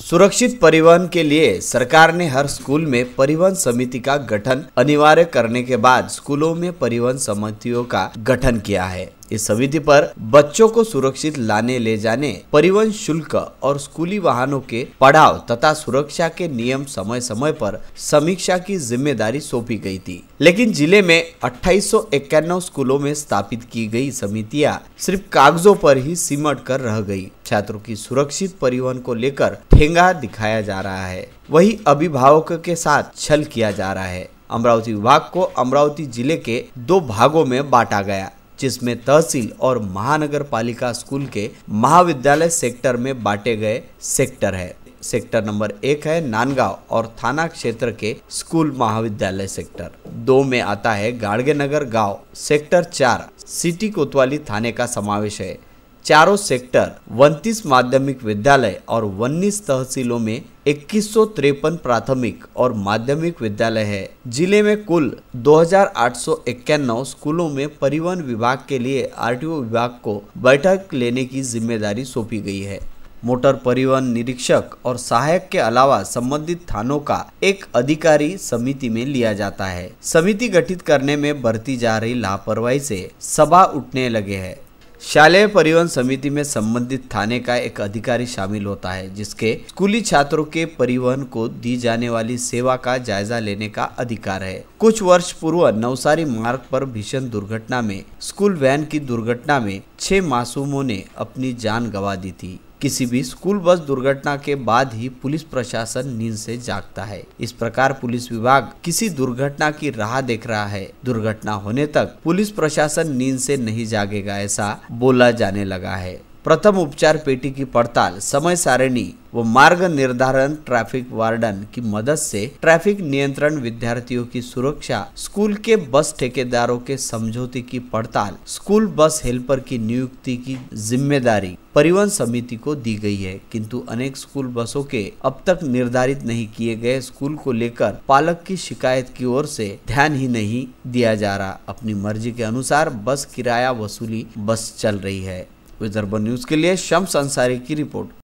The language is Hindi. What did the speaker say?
सुरक्षित परिवहन के लिए सरकार ने हर स्कूल में परिवहन समिति का गठन अनिवार्य करने के बाद स्कूलों में परिवहन समितियों का गठन किया है इस समिति पर बच्चों को सुरक्षित लाने ले जाने परिवहन शुल्क और स्कूली वाहनों के पड़ाव तथा सुरक्षा के नियम समय समय पर समीक्षा की जिम्मेदारी सौंपी गई थी लेकिन जिले में अट्ठाईस स्कूलों में स्थापित की गई समितियां सिर्फ कागजों पर ही सिमट कर रह गई छात्रों की सुरक्षित परिवहन को लेकर ठेंगा दिखाया जा रहा है वही अभिभावक के साथ छल किया जा रहा है अमरावती विभाग को अमरावती जिले के दो भागों में बांटा गया जिसमें तहसील और महानगर पालिका स्कूल के महाविद्यालय सेक्टर में बांटे गए सेक्टर है सेक्टर नंबर एक है नानगांव और थाना क्षेत्र के स्कूल महाविद्यालय सेक्टर दो में आता है गाड़गे नगर गाँव सेक्टर चार सिटी कोतवाली थाने का समावेश है चारों सेक्टर 29 माध्यमिक विद्यालय और 19 तहसीलों में इक्कीस प्राथमिक और माध्यमिक विद्यालय है जिले में कुल दो स्कूलों में परिवहन विभाग के लिए आर विभाग को बैठक लेने की जिम्मेदारी सौंपी गई है मोटर परिवहन निरीक्षक और सहायक के अलावा संबंधित थानों का एक अधिकारी समिति में लिया जाता है समिति गठित करने में बरती जा रही लापरवाही से सभा उठने लगे हैं शालेय परिवहन समिति में संबंधित थाने का एक अधिकारी शामिल होता है जिसके स्कूली छात्रों के परिवहन को दी जाने वाली सेवा का जायजा लेने का अधिकार है कुछ वर्ष पूर्व नवसारी मार्ग पर भीषण दुर्घटना में स्कूल वैन की दुर्घटना में छह मासूमों ने अपनी जान गंवा दी थी किसी भी स्कूल बस दुर्घटना के बाद ही पुलिस प्रशासन नींद से जागता है इस प्रकार पुलिस विभाग किसी दुर्घटना की राह देख रहा है दुर्घटना होने तक पुलिस प्रशासन नींद से नहीं जागेगा ऐसा बोला जाने लगा है प्रथम उपचार पेटी की पड़ताल समय सारिणी व मार्ग निर्धारण ट्रैफिक वार्डन की मदद से ट्रैफिक नियंत्रण विद्यार्थियों की सुरक्षा स्कूल के बस ठेकेदारों के समझौते की पड़ताल स्कूल बस हेल्पर की नियुक्ति की जिम्मेदारी परिवहन समिति को दी गई है किंतु अनेक स्कूल बसों के अब तक निर्धारित नहीं किए गए स्कूल को लेकर पालक की शिकायत की ओर से ध्यान ही नहीं दिया जा रहा अपनी मर्जी के अनुसार बस किराया वसूली बस चल रही है विदर्भ न्यूज़ के लिए शम्स अंसारी की रिपोर्ट